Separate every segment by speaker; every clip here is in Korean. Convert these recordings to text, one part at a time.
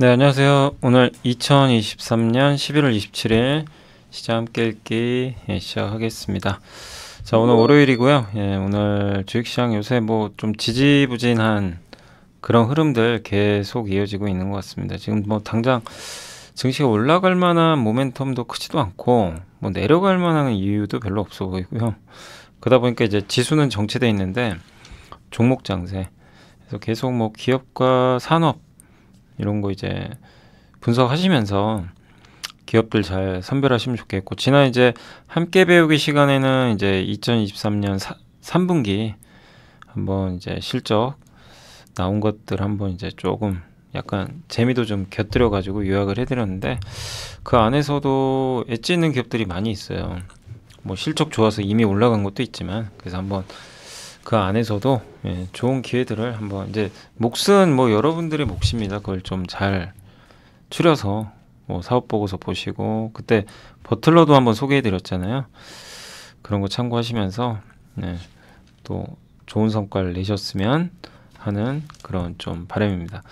Speaker 1: 네, 안녕하세요. 오늘 2023년 11월 27일 시장 함께 읽기 예, 시작하겠습니다. 자, 오늘 월요일이고요. 예, 오늘 주식시장 요새 뭐 좀 지지부진한 그런 흐름들 계속 이어지고 있는 것 같습니다. 지금 뭐 당장 증시가 올라갈 만한 모멘텀도 크지도 않고 뭐 내려갈 만한 이유도 별로 없어 보이고요. 그러다 보니까 이제 지수는 정체돼 있는데 종목 장세 그래서 계속 뭐 기업과 산업 이런 거 이제 분석하시면서 기업들 잘 선별하시면 좋겠고 지난 이제 함께 배우기 시간에는 이제 2023년 사, 3분기 한번 이제 실적 나온 것들 한번 이제 조금 약간 재미도 좀 곁들여 가지고 요약을 해드렸는데 그 안에서도 엣지 있는 기업들이 많이 있어요. 뭐 실적 좋아서 이미 올라간 것도 있지만 그래서 한번 그 안에서도 예, 좋은 기회들을 한번 이제 몫은 뭐 여러분들의 몫입니다. 그걸 좀 잘 추려서 뭐 사업 보고서 보시고 그때 버틀러도 한번 소개해 드렸잖아요. 그런 거 참고하시면서 예, 또 좋은 성과를 내셨으면 하는 그런 좀 바람입니다.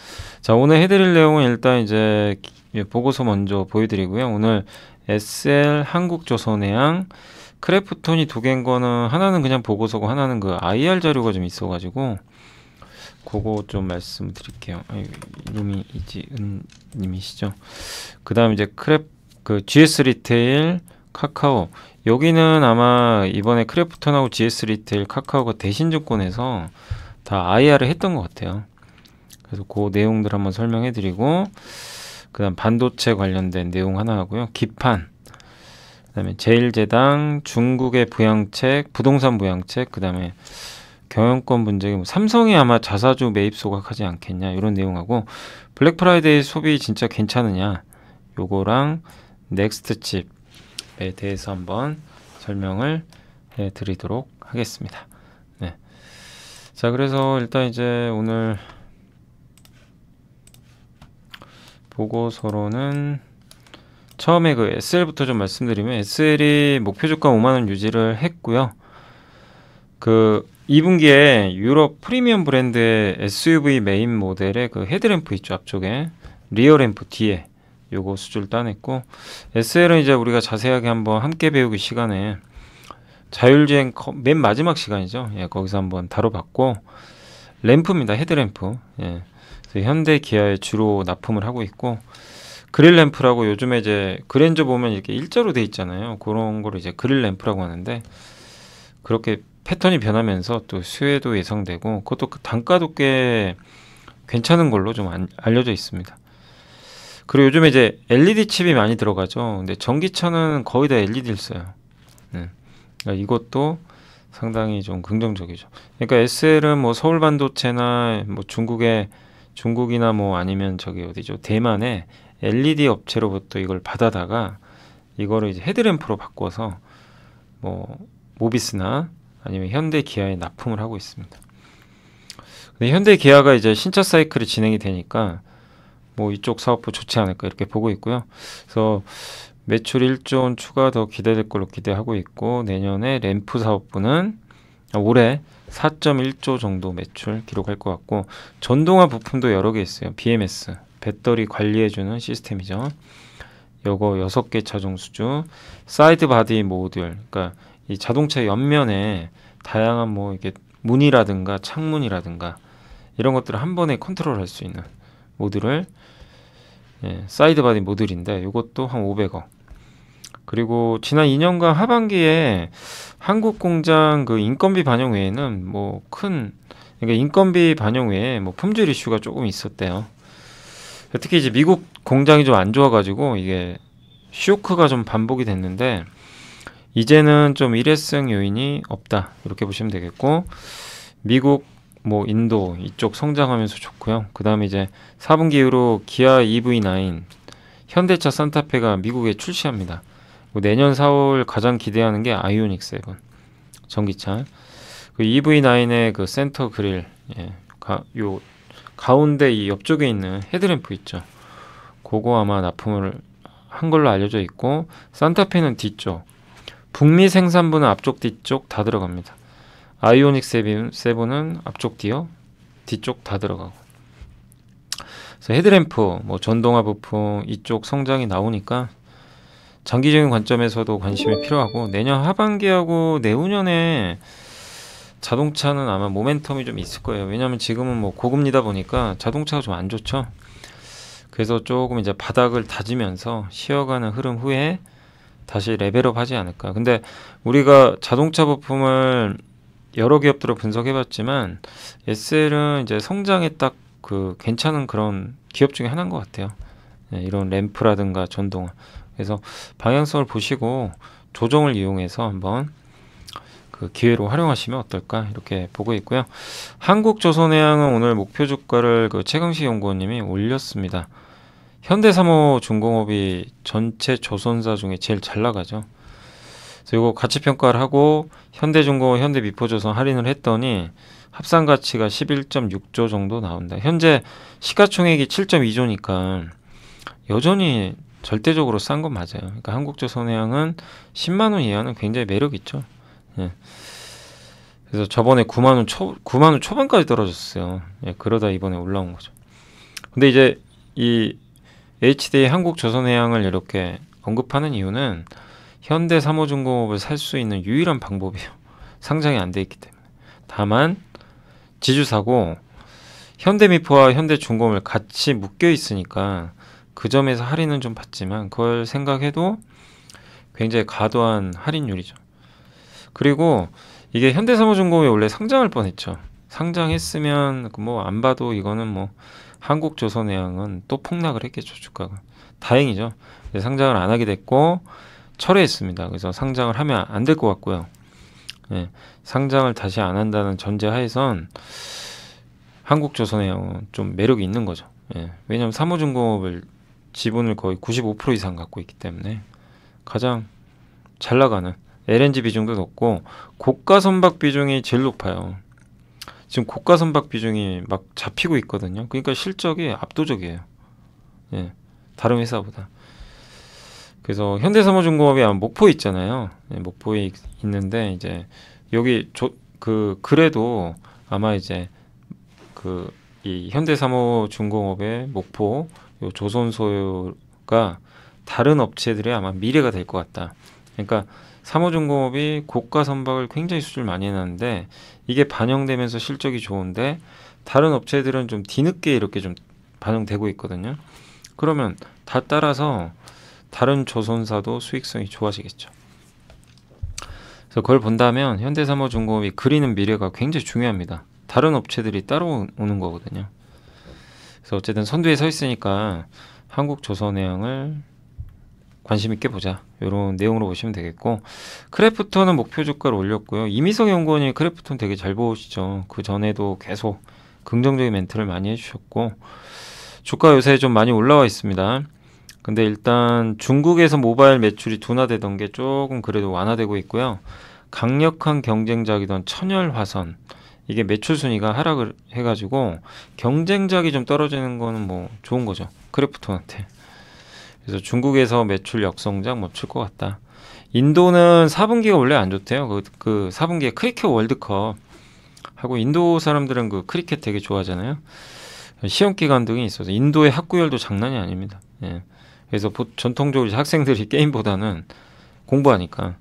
Speaker 1: 자 오늘 해드릴 내용은 일단 이제 예, 보고서 먼저 보여드리고요. 오늘 SL 한국조선해양 크래프톤이 두 개인 거는 하나는 그냥 보고서고 하나는 그 IR 자료가 좀 있어가지고 그거 좀 말씀드릴게요. 이름이 이지은님이시죠. 그 다음 이제 크랩 그 GS 리테일 카카오 여기는 아마 이번에 크래프톤하고 GS 리테일 카카오가 대신 조건에서 다 IR을 했던 것 같아요. 그래서 그 내용들 한번 설명해드리고 그 다음 반도체 관련된 내용 하나 하고요. 기판 그다음에 제일제당, 중국의 부양책, 부동산 부양책, 그다음에 경영권 문제, 뭐 삼성이 아마 자사주 매입 소각하지 않겠냐 이런 내용하고 블랙 프라이데이 소비 진짜 괜찮으냐 요거랑 넥스트 칩에 대해서 한번 설명을 해드리도록 하겠습니다. 네. 자 그래서 일단 이제 오늘 보고서로는 처음에 그 SL부터 좀 말씀드리면 SL이 목표 주가 5만 원 유지를 했고요. 그 2분기에 유럽 프리미엄 브랜드의 SUV 메인 모델의 그 헤드램프 있죠 앞쪽에 리어램프 뒤에 요거 수주를 따냈고 SL은 이제 우리가 자세하게 한번 함께 배우기 시간에 자율주행 맨 마지막 시간이죠 예 거기서 한번 다뤄봤고 램프입니다 헤드램프 예 현대 기아에 주로 납품을 하고 있고 그릴 램프라고 요즘에 이제 그랜저 보면 이렇게 일자로 돼 있잖아요. 그런 거를 이제 그릴 램프라고 하는데 그렇게 패턴이 변하면서 또 수혜도 예상되고 그것도 그 단가도 꽤 괜찮은 걸로 좀 알려져 있습니다. 그리고 요즘에 이제 LED 칩이 많이 들어가죠. 근데 전기차는 거의 다 LED를 써요. 네. 그러니까 이것도 상당히 좀 긍정적이죠. 그러니까 SL은 뭐 서울 반도체나 뭐중국에 중국이나 뭐 아니면 저기 어디죠 대만에 LED 업체로부터 이걸 받아다가 이거를 이제 헤드램프로 바꿔서 뭐 모비스나 아니면 현대 기아에 납품을 하고 있습니다. 근데 현대 기아가 이제 신차 사이클이 진행이 되니까 뭐 이쪽 사업부 좋지 않을까 이렇게 보고 있고요. 그래서 매출 1조 원 추가 더 기대될 걸로 기대하고 있고 내년에 램프 사업부는 올해 4.1조 정도 매출 기록할 것 같고 전동화 부품도 여러 개 있어요. BMS 배터리 관리해주는 시스템이죠. 요거 6개 차종 수주 사이드 바디 모듈 그러니까 이 자동차 옆면에 다양한 뭐 이게 문이라든가 창문이라든가 이런 것들을 한 번에 컨트롤할 수 있는 모듈을 예, 사이드 바디 모듈인데 이것도 한 500억 그리고 지난 2년간 하반기에 한국 공장 그 인건비 반영 외에는 뭐 큰 그러니까 인건비 반영 외에 뭐 품질 이슈가 조금 있었대요. 특히 이제 미국 공장이 좀 안 좋아가지고 이게 쇼크가 좀 반복이 됐는데 이제는 좀 일회성 요인이 없다 이렇게 보시면 되겠고 미국 뭐 인도 이쪽 성장하면서 좋고요. 그 다음에 이제 4분기 이후로 기아 EV9 현대차 산타페가 미국에 출시합니다. 뭐 내년 4월 가장 기대하는 게 아이오닉 7 전기차 그 EV9의 그 센터 그릴 예, 가, 요 가운데 이 옆쪽에 있는 헤드램프 있죠. 그거 아마 납품을 한 걸로 알려져 있고 산타페는 뒤쪽 북미 생산부는 앞쪽 뒤쪽 다 들어갑니다. 아이오닉 세븐은 앞쪽 뒤요 뒤쪽 다 들어가고 그래서 헤드램프 뭐 전동화 부품 이쪽 성장이 나오니까 장기적인 관점에서도 관심이 필요하고 내년 하반기하고 내후년에 자동차는 아마 모멘텀이 좀 있을 거예요. 왜냐하면 지금은 뭐고급이다 보니까 자동차가 좀 안 좋죠. 그래서 조금 이제 바닥을 다지면서 쉬어가는 흐름 후에 다시 레벨업 하지 않을까. 근데 우리가 자동차 부품을 여러 기업들을 분석해봤지만 SL은 이제 성장에 딱 그 괜찮은 그런 기업 중에 하나인 것 같아요. 네, 이런 램프라든가 전동화. 그래서 방향성을 보시고 조정을 이용해서 한번 그 기회로 활용하시면 어떨까 이렇게 보고 있고요. 한국조선해양은 오늘 목표 주가를 그최강식 연구원님이 올렸습니다. 현대삼호 중공업이 전체 조선사 중에 제일 잘 나가죠. 그래서 이거 가치 평가를 하고 현대중공업, 현대미포조선 할인을 했더니 합산 가치가 11.6조 정도 나온다. 현재 시가총액이 7.2조니까 여전히 절대적으로 싼 건 맞아요. 그러니까 한국조선해양은 10만 원 이하는 굉장히 매력 있죠. 예. 그래서 저번에 9만 원 초, 9만 원 초반까지 떨어졌어요. 예, 그러다 이번에 올라온 거죠. 근데 이제 이 HD 한국조선해양을 이렇게 언급하는 이유는 현대 삼호중공업을 살 수 있는 유일한 방법이에요. 상장이 안 돼 있기 때문에. 다만 지주사고 현대미포와 현대중공업을 같이 묶여 있으니까 그 점에서 할인은 좀 받지만 그걸 생각해도 굉장히 과도한 할인율이죠. 그리고 이게 현대사무중공업이 원래 상장할 뻔했죠. 상장했으면 그 뭐안 봐도 이거는 뭐 한국조선해양은 또 폭락을 했겠죠 주가가. 다행이죠. 상장을 안 하게 됐고 철회했습니다. 그래서 상장을 하면 안 될 것 같고요. 예, 상장을 다시 안 한다는 전제하에선 한국조선해양은 좀 매력이 있는 거죠. 예, 왜냐하면 사무중공업을 지분을 거의 95% 이상 갖고 있기 때문에 가장 잘 나가는 LNG 비중도 높고 고가 선박 비중이 제일 높아요. 지금 고가 선박 비중이 막 잡히고 있거든요. 그러니까 실적이 압도적이에요. 예. 다른 회사보다. 그래서 현대사모중공업이 목포에 있잖아요. 예, 목포에 있는데 이제 여기 조, 그 그래도 아마 이제 그 이 현대사모중공업의 목포 요 조선소유가 다른 업체들의 아마 미래가 될 것 같다. 그러니까 삼호중공업이 고가 선박을 굉장히 수출 많이 해놨는데 이게 반영되면서 실적이 좋은데 다른 업체들은 좀 뒤늦게 이렇게 좀 반영되고 있거든요. 그러면 다 따라서 다른 조선사도 수익성이 좋아지겠죠. 그래서 그걸 본다면 현대삼호중공업이 그리는 미래가 굉장히 중요합니다. 다른 업체들이 따로 오는 거거든요. 그래서 어쨌든 선두에 서 있으니까 한국조선해양을 관심 있게 보자 이런 내용으로 보시면 되겠고 크래프톤은 목표 주가를 올렸고요 이미석 연구원이 크래프톤 되게 잘 보시죠 그 전에도 계속 긍정적인 멘트를 많이 해주셨고 주가 요새 좀 많이 올라와 있습니다 근데 일단 중국에서 모바일 매출이 둔화되던 게 조금 그래도 완화되고 있고요 강력한 경쟁작이던 천열화선 이게 매출 순위가 하락을 해가지고 경쟁작이 좀 떨어지는 거는 뭐 좋은 거죠 크래프톤한테 그래서 중국에서 매출 역성장 멈출 뭐 것 같다. 인도는 4분기가 원래 안 좋대요. 그, 그 4분기에 크리켓 월드컵 하고 인도 사람들은 그 크리켓 되게 좋아하잖아요. 시험 기간 등이 있어서 인도의 학구열도 장난이 아닙니다. 예. 그래서 보, 전통적으로 학생들이 게임보다는 공부하니까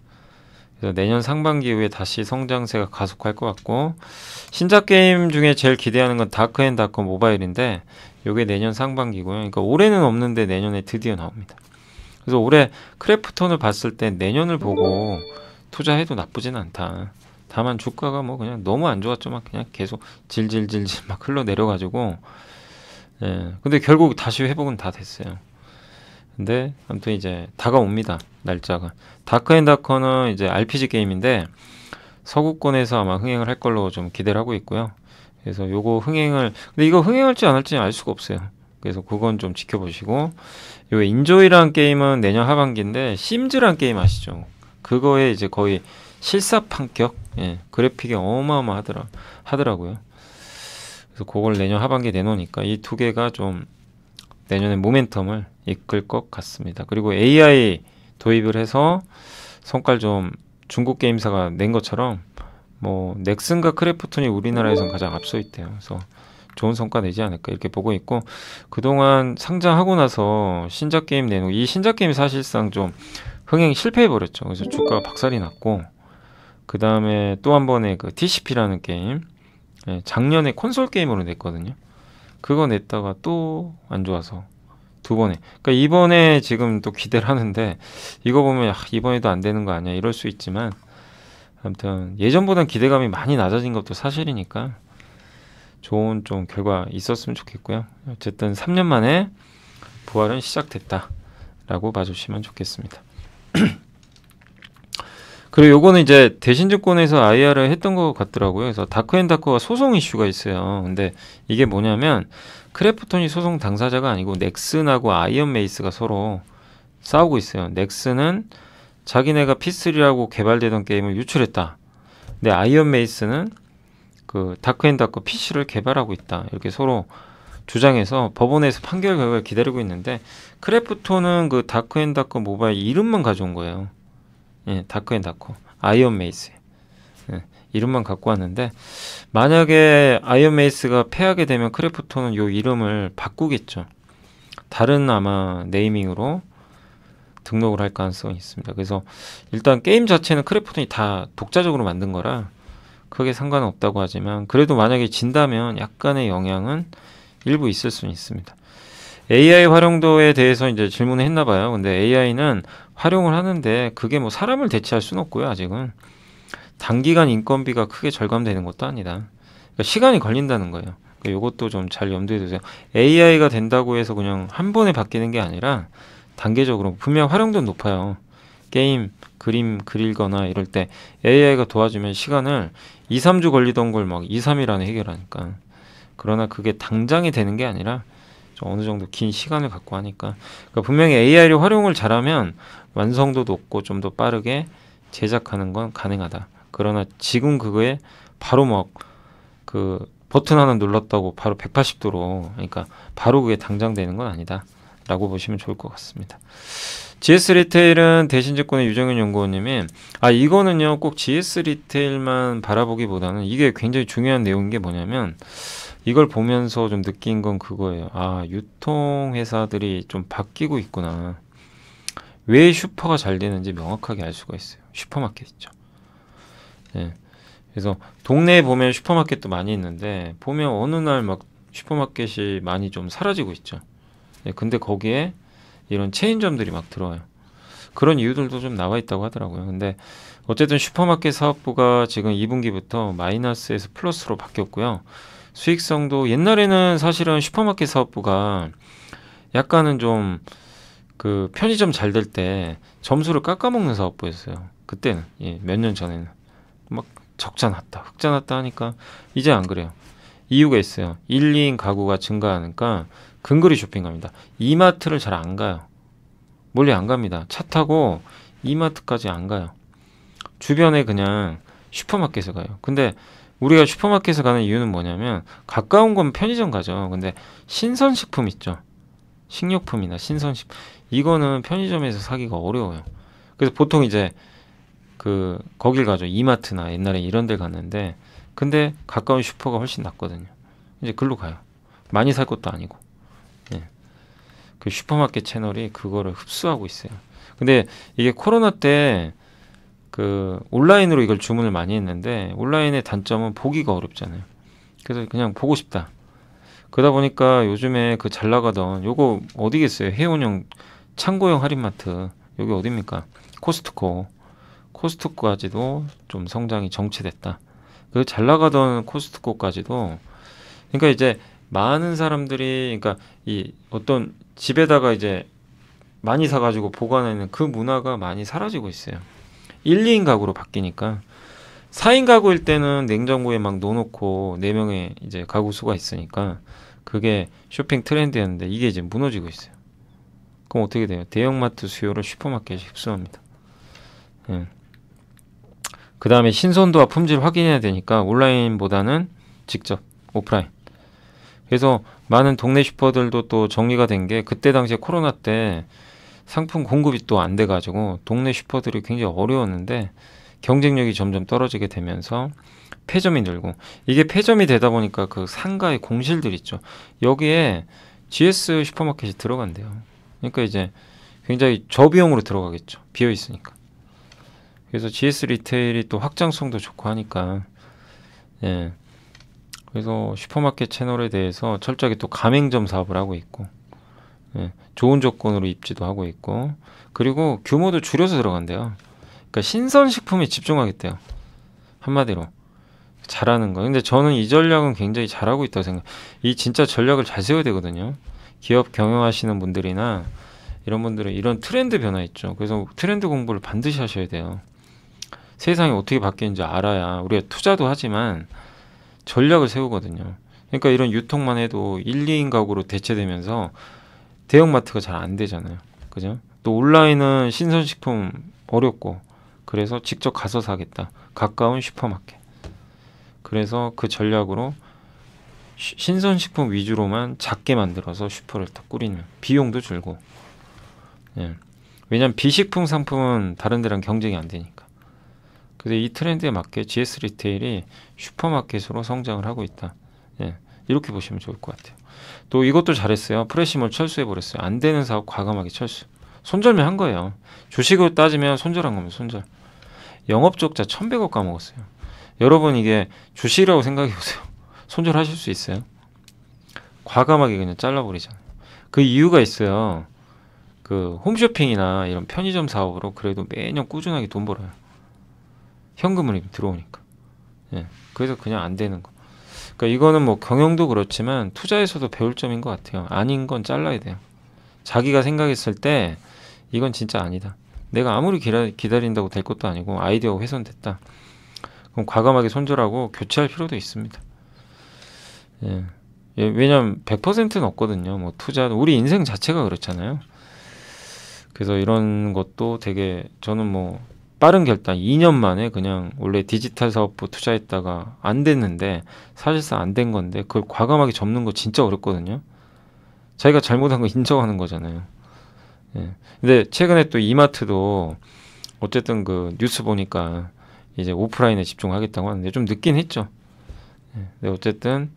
Speaker 1: 그래서 내년 상반기 후에 다시 성장세가 가속할 것 같고 신작 게임 중에 제일 기대하는 건 다크앤다크 모바일인데 요게 내년 상반기고요. 그러니까 올해는 없는데 내년에 드디어 나옵니다. 그래서 올해 크래프톤을 봤을 때 내년을 보고 투자해도 나쁘진 않다. 다만 주가가 뭐 그냥 너무 안 좋았죠. 막 그냥 계속 질질질질 막 흘러내려가지고 예. 근데 결국 다시 회복은 다 됐어요. 근데 아무튼 이제 다가옵니다. 날짜가. 다크앤다커는 이제 RPG 게임인데 서구권에서 아마 흥행을 할 걸로 좀 기대를 하고 있고요. 그래서 요거 흥행을 근데 이거 흥행할지 안 할지 는알 수가 없어요. 그래서 그건 좀 지켜보시고 요 인조이란 게임은 내년 하반기인데 심즈란 게임 아시죠? 그거에 이제 거의 실사판격 예, 그래픽이 어마어마하더라 하더라고요. 그래서 그걸 내년 하반기에 내놓으니까 이 두 개가 좀 내년에 모멘텀을 이끌 것 같습니다. 그리고 AI 도입을 해서 성깔좀 중국 게임사가 낸 것처럼 뭐 넥슨과 크래프톤이 우리나라에선 가장 앞서 있대요. 그래서 좋은 성과 내지 않을까 이렇게 보고 있고 그동안 상장하고 나서 신작 게임 내놓고 이 신작 게임이 사실상 좀 흥행 실패해 버렸죠. 그래서 주가가 박살이 났고 그 다음에 또 한 번의 그 TCP라는 게임 예, 작년에 콘솔 게임으로 냈거든요. 그거 냈다가 또 안 좋아서 두 번에 그러니까 이번에 지금 또 기대를 하는데 이거 보면 아, 이번에도 안 되는 거 아니야 이럴 수 있지만 아무튼 예전보단 기대감이 많이 낮아진 것도 사실이니까 좋은 좀 결과 있었으면 좋겠고요. 어쨌든 3년 만에 부활은 시작됐다라고 봐주시면 좋겠습니다. 그리고 요거는 이제 대신증권에서 IR을 했던 것 같더라고요. 그래서 다크앤다크와 소송 이슈가 있어요. 근데 이게 뭐냐면 크래프톤이 소송 당사자가 아니고 넥슨하고 아이언메이스가 서로 싸우고 있어요. 넥슨은 자기네가 피스리라고 개발되던 게임을 유출했다. 근데 아이언 메이스는 그 다크앤다크 PC를 개발하고 있다. 이렇게 서로 주장해서 법원에서 판결 결과를 기다리고 있는데 크래프톤은 그 다크앤다크 모바일 이름만 가져온 거예요. 예, 다크앤다크 아이언 메이스 예, 이름만 갖고 왔는데 만약에 아이언 메이스가 패하게 되면 크래프톤은 요 이름을 바꾸겠죠. 다른 아마 네이밍으로 등록을 할 가능성이 있습니다. 그래서 일단 게임 자체는 크래프톤이 다 독자적으로 만든 거라 크게 상관은 없다고 하지만 그래도 만약에 진다면 약간의 영향은 일부 있을 수는 있습니다. AI 활용도에 대해서 이제 질문을 했나 봐요. 근데 AI는 활용을 하는데 그게 뭐 사람을 대체할 수는 없고요. 아직은 단기간 인건비가 크게 절감되는 것도 아니다. 그러니까 시간이 걸린다는 거예요. 그러니까 요것도좀 잘 염두에 두세요. AI가 된다고 해서 그냥 한 번에 바뀌는 게 아니라 단계적으로 분명 활용도 높아요. 게임 그림 그릴거나 이럴 때 AI가 도와주면 시간을 2, 3주 걸리던 걸 막 2, 3일 안에 해결하니까 그러나 그게 당장이 되는 게 아니라 어느 정도 긴 시간을 갖고 하니까 그러니까 분명히 AI를 활용을 잘하면 완성도 높고 좀 더 빠르게 제작하는 건 가능하다. 그러나 지금 그거에 바로 막 그 버튼 하나 눌렀다고 바로 180도로 그러니까 바로 그게 당장 되는 건 아니다. 라고 보시면 좋을 것 같습니다. GS 리테일은 대신증권의 유정현 연구원님이 아 이거는요 꼭 GS 리테일만 바라보기보다는 이게 굉장히 중요한 내용인 게 뭐냐면 이걸 보면서 좀 느낀 건 그거예요. 아 유통회사들이 좀 바뀌고 있구나. 왜 슈퍼가 잘 되는지 명확하게 알 수가 있어요. 슈퍼마켓 있죠. 예. 그래서 동네에 보면 슈퍼마켓도 많이 있는데 보면 어느 날 막 슈퍼마켓이 많이 좀 사라지고 있죠. 예, 근데 거기에 이런 체인점들이 막 들어와요. 그런 이유들도 좀 나와 있다고 하더라고요. 근데 어쨌든 슈퍼마켓 사업부가 지금 2분기부터 마이너스에서 플러스로 바뀌었고요. 수익성도 옛날에는 사실은 슈퍼마켓 사업부가 약간은 좀 그 편의점 잘 될 때 점수를 깎아먹는 사업부였어요. 그때는 예, 몇 년 전에는 막 적자 났다, 흑자 났다 하니까 이제 안 그래요. 이유가 있어요. 1, 2인 가구가 증가하니까 근거리 쇼핑 갑니다. 이마트를 잘 안 가요. 멀리 안 갑니다. 차 타고 이마트까지 안 가요. 주변에 그냥 슈퍼마켓에 가요. 근데 우리가 슈퍼마켓에 가는 이유는 뭐냐면 가까운 건 편의점 가죠. 근데 신선식품 있죠. 식료품이나 신선식품 이거는 편의점에서 사기가 어려워요. 그래서 보통 이제 그 거길 가죠. 이마트나 옛날에 이런 데 갔는데 근데 가까운 슈퍼가 훨씬 낫거든요. 이제 글로 가요. 많이 살 것도 아니고. 그 슈퍼마켓 채널이 그거를 흡수하고 있어요. 근데 이게 코로나 때 그 온라인으로 이걸 주문을 많이 했는데 온라인의 단점은 보기가 어렵잖아요. 그래서 그냥 보고 싶다. 그러다 보니까 요즘에 그 잘 나가던 요거 어디겠어요? 해운용 창고형 할인마트 여기 어디입니까 코스트코 코스트코까지도 좀 성장이 정체됐다. 그 잘 나가던 코스트코까지도 그러니까 이제 많은 사람들이 그러니까 이 어떤 집에다가 이제 많이 사가지고 보관하는 그 문화가 많이 사라지고 있어요. 1, 2인 가구로 바뀌니까 4인 가구일 때는 냉장고에 막 넣어놓고 4명의 이제 가구 수가 있으니까 그게 쇼핑 트렌드였는데 이게 이제 무너지고 있어요. 그럼 어떻게 돼요? 대형마트 수요를 슈퍼마켓이 흡수합니다. 예. 그 다음에 신선도와 품질 확인해야 되니까 온라인보다는 직접 오프라인 그래서 많은 동네 슈퍼들도 또 정리가 된 게 그때 당시에 코로나 때 상품 공급이 또 안 돼가지고 동네 슈퍼들이 굉장히 어려웠는데 경쟁력이 점점 떨어지게 되면서 폐점이 늘고 이게 폐점이 되다 보니까 그 상가의 공실들 있죠 여기에 GS 슈퍼마켓이 들어간대요 그러니까 이제 굉장히 저비용으로 들어가겠죠 비어 있으니까 그래서 GS 리테일이 또 확장성도 좋고 하니까 예 그래서 슈퍼마켓 채널에 대해서 철저하게 또 가맹점 사업을 하고 있고 예, 좋은 조건으로 입지도 하고 있고 그리고 규모도 줄여서 들어간대요. 그러니까 신선 식품에 집중하겠대요. 한마디로 잘하는 거. 근데 저는 이 전략은 굉장히 잘하고 있다고 생각. 이 진짜 전략을 잘 세워야 되거든요. 기업 경영하시는 분들이나 이런 분들은 이런 트렌드 변화 있죠. 그래서 트렌드 공부를 반드시 하셔야 돼요. 세상이 어떻게 바뀌는지 알아야 우리가 투자도 하지만 전략을 세우거든요. 그러니까 이런 유통만 해도 1, 2인 가구로 대체되면서 대형마트가 잘 안 되잖아요. 그죠? 또 온라인은 신선식품 어렵고 그래서 직접 가서 사겠다. 가까운 슈퍼마켓. 그래서 그 전략으로 신선식품 위주로만 작게 만들어서 슈퍼를 딱 꾸리는 비용도 줄고 예. 왜냐면 비식품 상품은 다른 데랑 경쟁이 안 되니까 그래서 이 트렌드에 맞게 GS 리테일이 슈퍼마켓으로 성장을 하고 있다. 예, 이렇게 보시면 좋을 것 같아요. 또 이것도 잘했어요. 프레시몰 철수해버렸어요. 안 되는 사업 과감하게 철수. 손절매한 거예요. 주식으로 따지면 손절한 겁니다. 손절. 영업적자 1100억 까먹었어요. 여러분 이게 주식이라고 생각해보세요. 손절하실 수 있어요? 과감하게 그냥 잘라버리잖아요. 그 이유가 있어요. 그 홈쇼핑이나 이런 편의점 사업으로 그래도 매년 꾸준하게 돈 벌어요. 현금으로 들어오니까. 예. 그래서 그냥 안 되는 거. 그러니까 이거는 뭐 경영도 그렇지만 투자에서도 배울 점인 것 같아요. 아닌 건 잘라야 돼요. 자기가 생각했을 때 이건 진짜 아니다. 내가 아무리 기라, 기다린다고 될 것도 아니고 아이디어가 훼손됐다. 그럼 과감하게 손절하고 교체할 필요도 있습니다. 예. 예, 왜냐면 100%는 없거든요. 뭐 투자 우리 인생 자체가 그렇잖아요. 그래서 이런 것도 되게 저는 뭐 빠른 결단 2년 만에 그냥 원래 디지털 사업부 투자했다가 안 됐는데 사실상 안 된 건데 그걸 과감하게 접는 거 진짜 어렵거든요. 자기가 잘못한 거 인정하는 거잖아요. 예. 근데 최근에 또 이마트도 어쨌든 그 뉴스 보니까 이제 오프라인에 집중하겠다고 하는데 좀 늦긴 했죠. 예. 근데 어쨌든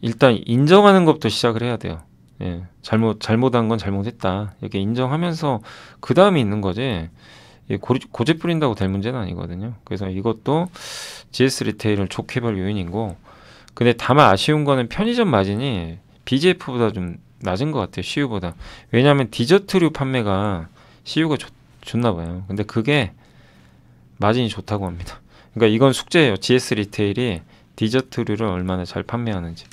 Speaker 1: 일단 인정하는 것부터 시작을 해야 돼요. 예. 잘못 잘못한 건 잘못했다 이렇게 인정하면서 그 다음이 있는 거지. 고, 제 뿌린다고 될 문제는 아니거든요. 그래서 이것도 GS 리테일을 좋게 볼 요인이고 근데 다만 아쉬운 거는 편의점 마진이 BJF보다 좀 낮은 것 같아요. CU보다. 왜냐하면 디저트류 판매가 CU가 좋, 좋나 봐요. 근데 그게 마진이 좋다고 합니다. 그러니까 이건 숙제예요. GS 리테일이 디저트류를 얼마나 잘 판매하는지.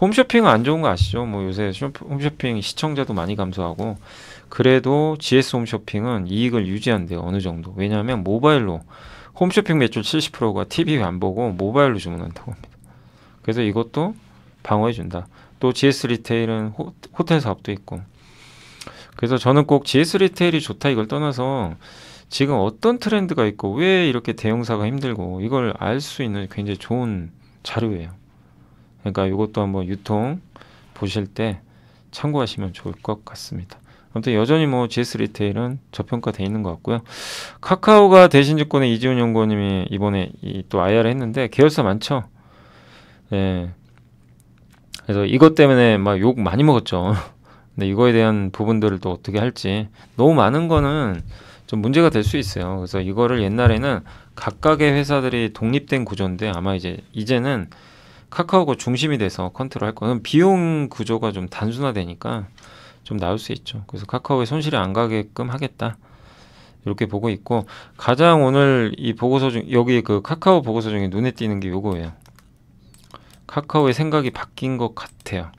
Speaker 1: 홈쇼핑은 안 좋은 거 아시죠? 뭐 요새 홈쇼핑 시청자도 많이 감소하고 그래도 GS 홈쇼핑은 이익을 유지한대요. 어느 정도. 왜냐하면 모바일로 홈쇼핑 매출 70%가 TV 안 보고 모바일로 주문한다고 합니다. 그래서 이것도 방어해 준다. 또 GS 리테일은 호, 호텔 사업도 있고. 그래서 저는 꼭 GS 리테일이 좋다 이걸 떠나서 지금 어떤 트렌드가 있고 왜 이렇게 대형사가 힘들고 이걸 알 수 있는 굉장히 좋은 자료예요. 그러니까 이것도 한번 유통 보실 때 참고하시면 좋을 것 같습니다. 아무튼 여전히 뭐 GS 리테일은 저평가돼 있는 것 같고요. 카카오가 대신증권의 이지훈 연구원님이 이번에 이또 IR 했는데 계열사 많죠. 예. 그래서 이것 때문에 막 욕 많이 먹었죠. 근데 이거에 대한 부분들을 또 어떻게 할지 너무 많은 거는 좀 문제가 될 수 있어요. 그래서 이거를 옛날에는 각각의 회사들이 독립된 구조인데 아마 이제 이제는 카카오가 중심이 돼서 컨트롤 할 거는 비용 구조가 좀 단순화되니까 좀 나올 수 있죠. 그래서 카카오에 손실이 안 가게끔 하겠다. 이렇게 보고 있고 가장 오늘 이 보고서 중 여기 그 카카오 보고서 중에 눈에 띄는 게 요거예요. 카카오의 생각이 바뀐 것 같아요.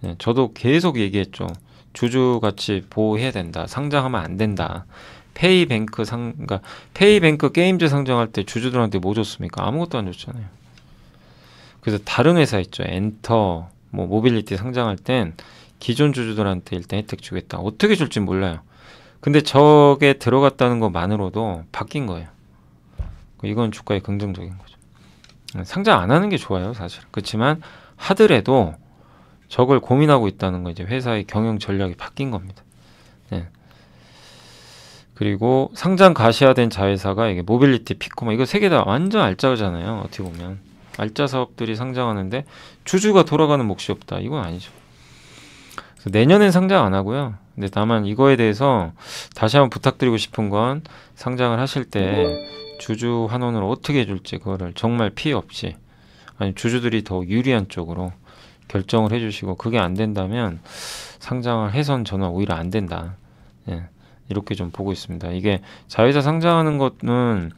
Speaker 1: 네, 저도 계속 얘기했죠. 주주같이 보호해야 된다. 상장하면 안 된다. 페이뱅크 상, 그러니까 페이뱅크 게임즈 상장할 때 주주들한테 뭐 줬습니까? 아무것도 안 줬잖아요. 그래서 다른 회사 있죠. 엔터, 뭐 모빌리티 상장할 땐 기존 주주들한테 일단 혜택 주겠다. 어떻게 줄지 몰라요. 근데 저게 들어갔다는 것만으로도 바뀐 거예요. 그러니까 이건 주가에 긍정적인 거죠. 상장 안 하는 게 좋아요, 사실. 그렇지만 하더라도 저걸 고민하고 있다는 거 이제 회사의 경영 전략이 바뀐 겁니다. 네. 그리고 상장 가시화된 자회사가 이게 모빌리티, 피코마 이거 세 개 다 완전 알짜잖아요. 어떻게 보면 알짜 사업들이 상장하는데 주주가 돌아가는 몫이 없다. 이건 아니죠. 내년엔 상장 안 하고요. 근데 다만 이거에 대해서 다시 한번 부탁드리고 싶은 건 상장을 하실 때 네. 주주 환원을 어떻게 해줄지 그거를 정말 피해 없이 아니 주주들이 더 유리한 쪽으로 결정을 해주시고 그게 안 된다면 상장을 해선 저는 오히려 안 된다. 예. 이렇게 좀 보고 있습니다. 이게 자회사 상장하는 것은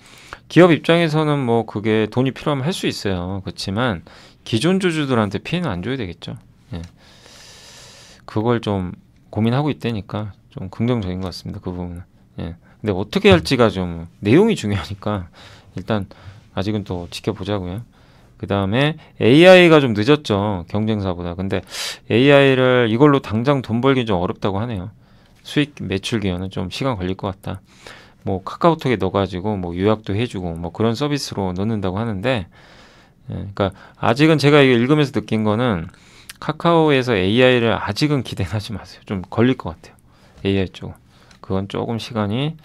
Speaker 1: 기업 입장에서는 뭐 그게 돈이 필요하면 할 수 있어요. 그렇지만 기존 주주들한테 피해는 안 줘야 되겠죠. 그걸 좀 고민하고 있다니까 좀 긍정적인 것 같습니다. 그 부분은. 예. 근데 어떻게 할지가 좀 내용이 중요하니까 일단 아직은 또 지켜보자고요. 그 다음에 AI가 좀 늦었죠. 경쟁사보다. 근데 AI를 이걸로 당장 돈 벌기 좀 어렵다고 하네요. 수익 매출 기여는 좀 시간 걸릴 것 같다. 뭐 카카오톡에 넣어가지고 뭐 요약도 해주고 뭐 그런 서비스로 넣는다고 하는데, 예, 그러니까 아직은 제가 이거 읽으면서 느낀 거는 카카오에서 AI를 아직은 기대하지 마세요. 좀 걸릴 것 같아요. AI 쪽 그건 조금 시간이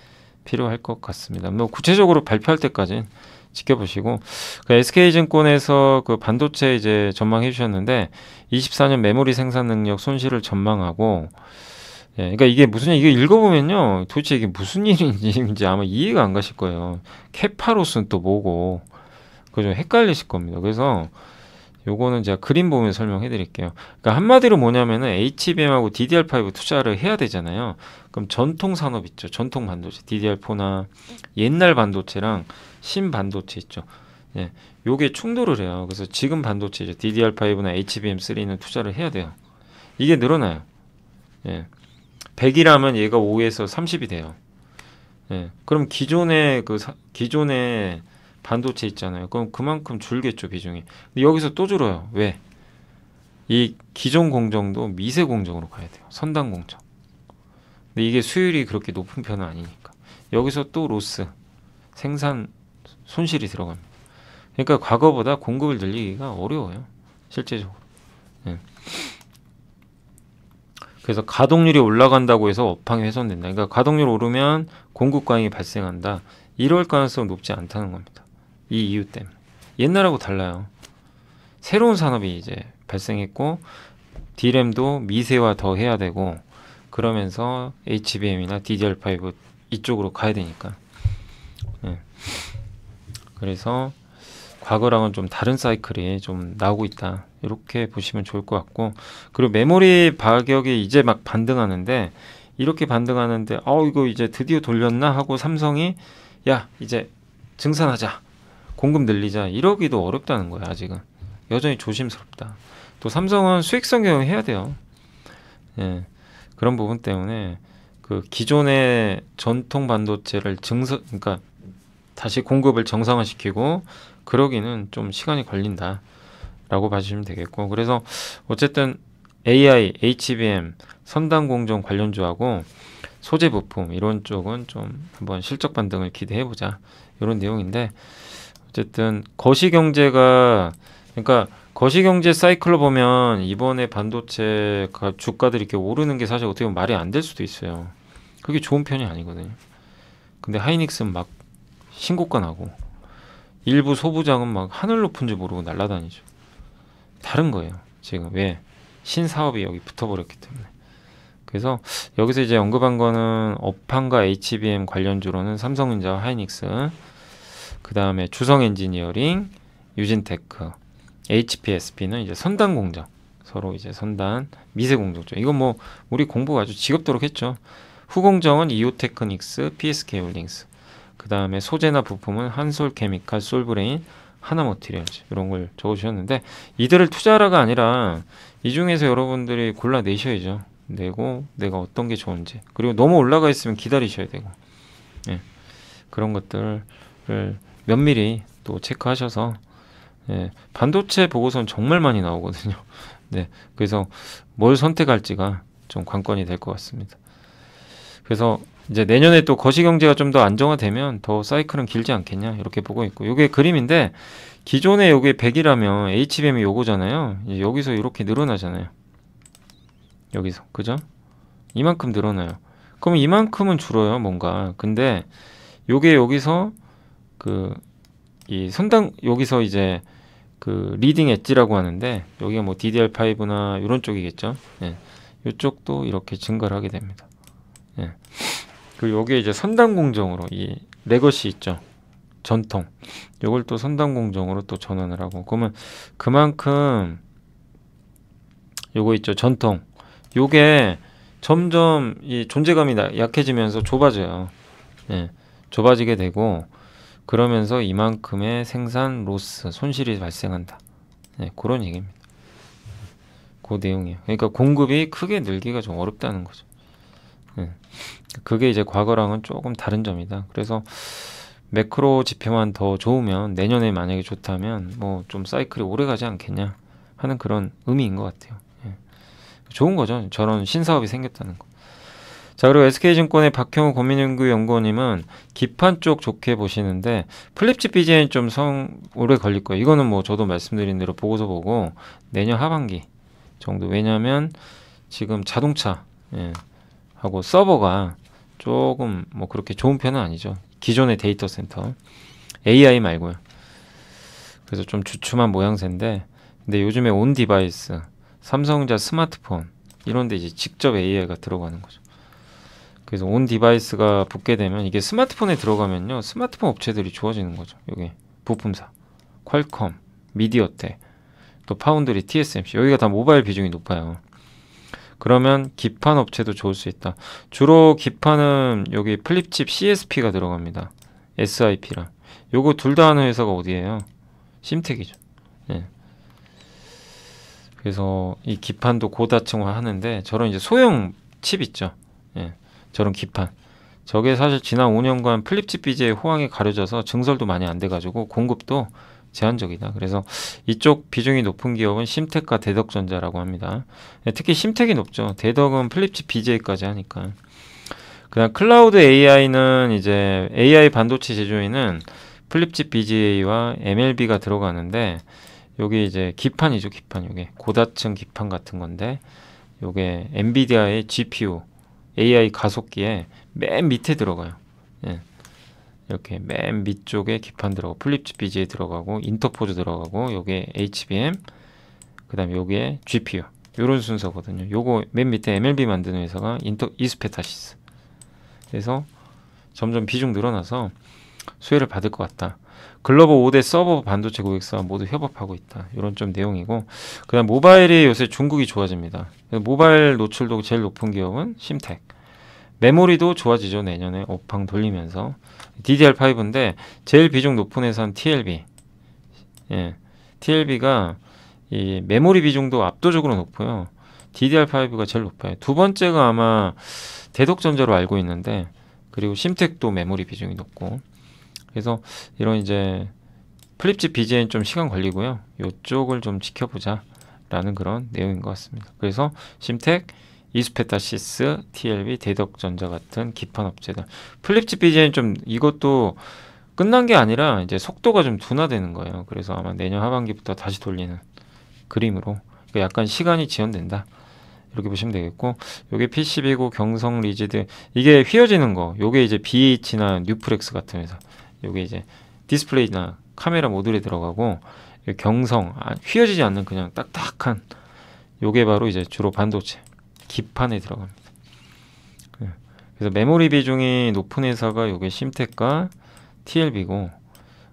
Speaker 1: 필요할 것 같습니다. 뭐 구체적으로 발표할 때까지는 지켜보시고 그 SK증권에서 그 반도체 이제 전망해 주셨는데 24년 메모리 생산 능력 손실을 전망하고 예, 그러니까 이게 무슨 이게 읽어보면요 도대체 이게 무슨 일인지 아마 이해가 안 가실 거예요. 케파로스는 또 뭐고 그 좀 헷갈리실 겁니다. 그래서 요거는 제가 그림 보면 설명해 드릴게요. 그러니까 한마디로 뭐냐면은 HBM하고 DDR5 투자를 해야 되잖아요. 그럼 전통 산업 있죠. 전통 반도체 DDR4나 옛날 반도체랑 신 반도체 있죠. 예. 요게 충돌을 해요. 그래서 지금 반도체 죠 DDR5나 HBM3는 투자를 해야 돼요. 이게 늘어나요. 예. 100이라면 얘가 5에서 30이 돼요. 예. 그럼 기존의 그 사, 기존의 반도체 있잖아요. 그럼 그만큼 줄겠죠 비중이. 근데 여기서 또 줄어요. 왜? 이 기존 공정도 미세 공정으로 가야 돼요. 선단 공정. 근데 이게 수율이 그렇게 높은 편은 아니니까 여기서 또 로스 생산 손실이 들어갑니다. 그러니까 과거보다 공급을 늘리기가 어려워요. 실제적으로. 네. 그래서 가동률이 올라간다고 해서 업황이 훼손된다. 그러니까 가동률 오르면 공급 과잉이 발생한다. 이럴 가능성 높지 않다는 겁니다. 이 이유 때문에 옛날하고 달라요. 새로운 산업이 이제 발생했고 D램도 미세화 더 해야 되고 그러면서 HBM이나 DDR5 이쪽으로 가야 되니까. 네. 그래서 과거랑은 좀 다른 사이클이 좀 나오고 있다. 이렇게 보시면 좋을 것 같고 그리고 메모리 가격이 이제 막 반등하는데 이렇게 반등하는데 어 이거 이제 드디어 돌렸나 하고 삼성이 야 이제 증산하자 공급 늘리자 이러기도 어렵다는 거야 아직은 여전히 조심스럽다 또 삼성은 수익성 경영해야 돼요 예 그런 부분 때문에 그 기존의 전통 반도체를 증서 그러니까 다시 공급을 정상화시키고 그러기는 좀 시간이 걸린다 라고 봐주시면 되겠고 그래서 어쨌든 AI, HBM, 선단 공정 관련주하고 소재 부품 이런 쪽은 좀 한번 실적 반등을 기대해 보자 이런 내용인데 어쨌든 거시 경제가 그러니까 거시 경제 사이클로 보면 이번에 반도체 주가들이 이렇게 오르는 게 사실 어떻게 보면 말이 안 될 수도 있어요. 그게 좋은 편이 아니거든요. 근데 하이닉스는 막 신고가 나고 일부 소부장은 막 하늘 높은지 모르고 날아다니죠. 다른 거예요. 지금 왜 신사업이 여기 붙어버렸기 때문에. 그래서 여기서 이제 언급한 거는 업황과 HBM 관련주로는 삼성전자, 와 하이닉스 그 다음에 주성 엔지니어링, 유진테크, HPSP는 이제 선단 공정 서로 이제 선단 미세 공정 쪽 이건 뭐 우리 공부 가 아주 지겹도록 했죠. 후공정은 이오테크닉스, PSK 홀딩스 그 다음에 소재나 부품은 한솔 케미칼, 솔브레인, 하나모티리얼즈 이런 걸 적어주셨는데 이들을 투자하라가 아니라 이 중에서 여러분들이 골라내셔야죠. 내고 내가 어떤 게 좋은지 그리고 너무 올라가 있으면 기다리셔야 되고 예. 그런 것들을 면밀히 또 체크하셔서 예, 반도체 보고서는 정말 많이 나오거든요. 네, 그래서 뭘 선택할지가 좀 관건이 될 것 같습니다. 그래서 이제 내년에 또 거시경제가 좀 더 안정화되면 더 사이클은 길지 않겠냐 이렇게 보고 있고 이게 그림인데 기존에 여기 100이라면 HBM이 요거잖아요 여기서 이렇게 늘어나잖아요 여기서 그죠? 이만큼 늘어나요 그럼 이만큼은 줄어요 뭔가 근데 이게 여기서 그이 선당 여기서 이제 그 리딩 엣지라고 하는데 여기가 뭐 DDR5나 이런 쪽이겠죠. 예. 이쪽도 이렇게 증가를 하게 됩니다. 예. 그리고 여기 이제 선당 공정으로 이 레거시 있죠. 전통. 요걸 또 선당 공정으로 또 전환을 하고 그러면 그만큼 요거 있죠. 전통. 요게 점점 이 존재감이 나, 약해지면서 좁아져요. 예. 좁아지게 되고 그러면서 이만큼의 생산 로스, 손실이 발생한다. 네, 그런 얘기입니다. 그 내용이에요. 그러니까 공급이 크게 늘기가 좀 어렵다는 거죠. 네. 그게 이제 과거랑은 조금 다른 점이다. 그래서 매크로 지표만 더 좋으면 내년에 만약에 좋다면 뭐 좀 사이클이 오래 가지 않겠냐 하는 그런 의미인 것 같아요. 예. 좋은 거죠. 저런 신사업이 생겼다는 거. 자 그리고 SK증권의 박형우 고민연구연구원님은 기판 쪽 좋게 보시는데 플립칩 BGN 좀성 오래 걸릴 거예요. 이거는 뭐 저도 말씀드린 대로 보고서 보고 내년 하반기 정도 왜냐하면 지금 자동차 예, 하고 서버가 조금 뭐 그렇게 좋은 편은 아니죠. 기존의 데이터 센터 AI 말고요. 그래서 좀 주춤한 모양새인데 근데 요즘에 온 디바이스 삼성자 스마트폰 이런 데 이제 직접 AI가 들어가는 거죠. 그래서 온 디바이스가 붙게 되면 이게 스마트폰에 들어가면요 스마트폰 업체들이 주어지는 거죠 여기 부품사 퀄컴 미디어텍 또 파운드리 TSMC 여기가 다 모바일 비중이 높아요 그러면 기판 업체도 좋을 수 있다 주로 기판은 여기 플립칩 CSP가 들어갑니다 SIP랑 요거 둘 다 하는 회사가 어디예요 심텍이죠 네. 예. 그래서 이 기판도 고다층화 하는데 저런 이제 소형 칩 있죠 예. 저런 기판 저게 사실 지난 5년간 플립칩 BJ의 호황에 가려져서 증설도 많이 안 돼가지고 공급도 제한적이다. 그래서 이쪽 비중이 높은 기업은 심텍과 대덕전자라고 합니다. 네, 특히 심텍이 높죠. 대덕은 플립칩 BJ까지 하니까. 그냥 클라우드 AI는 이제 AI 반도체 제조에는 플립칩 BGA와 MLB가 들어가는데 여기 이제 기판이죠 기판 이게 고다층 기판 같은 건데 이게 엔비디아의 GPU AI 가속기에 맨 밑에 들어가요. 예. 이렇게 맨 밑쪽에 기판 들어가 플립 BGA 들어가고 인터포즈 들어가고 요게 HBM 그 다음에 요게 GPU 요런 순서거든요. 요거 맨 밑에 MLB 만드는 회사가 인터 이스페타시스 그래서 점점 비중 늘어나서 수혜를 받을 것 같다. 글로벌 5대 서버 반도체 고객사 모두 협업하고 있다. 이런 좀 내용이고 그다음 모바일이 요새 중국이 좋아집니다. 모바일 노출도 제일 높은 기업은 심텍. 메모리도 좋아지죠 내년에 업황 돌리면서 DDR5인데 제일 비중 높은 회사는 TLB. 예, TLB가 이 메모리 비중도 압도적으로 높고요. DDR5가 제일 높아요. 두 번째가 아마 대독전자로 알고 있는데 그리고 심텍도 메모리 비중이 높고 그래서 이런 이제 플립집 BGN 좀 시간 걸리고요. 이쪽을 좀 지켜보자 라는 그런 내용인 것 같습니다. 그래서 심텍, 이스페타시스, TLB, 대덕전자 같은 기판 업체들 플립집 BGN 좀 이것도 끝난 게 아니라 이제 속도가 좀 둔화되는 거예요. 그래서 아마 내년 하반기부터 다시 돌리는 그림으로 그 약간 시간이 지연된다. 이렇게 보시면 되겠고 요게 PCB고 경성 리지드 이게 휘어지는 거 요게 이제 BH나 뉴프렉스 같은 회사 여게 이제 디스플레이나 카메라 모듈에 들어가고 경성 아, 휘어지지 않는 그냥 딱딱한 요게 바로 이제 주로 반도체 기판에 들어갑니다. 예. 그래서 메모리 비중이 높은 회사가 요게 심텍과 TLB고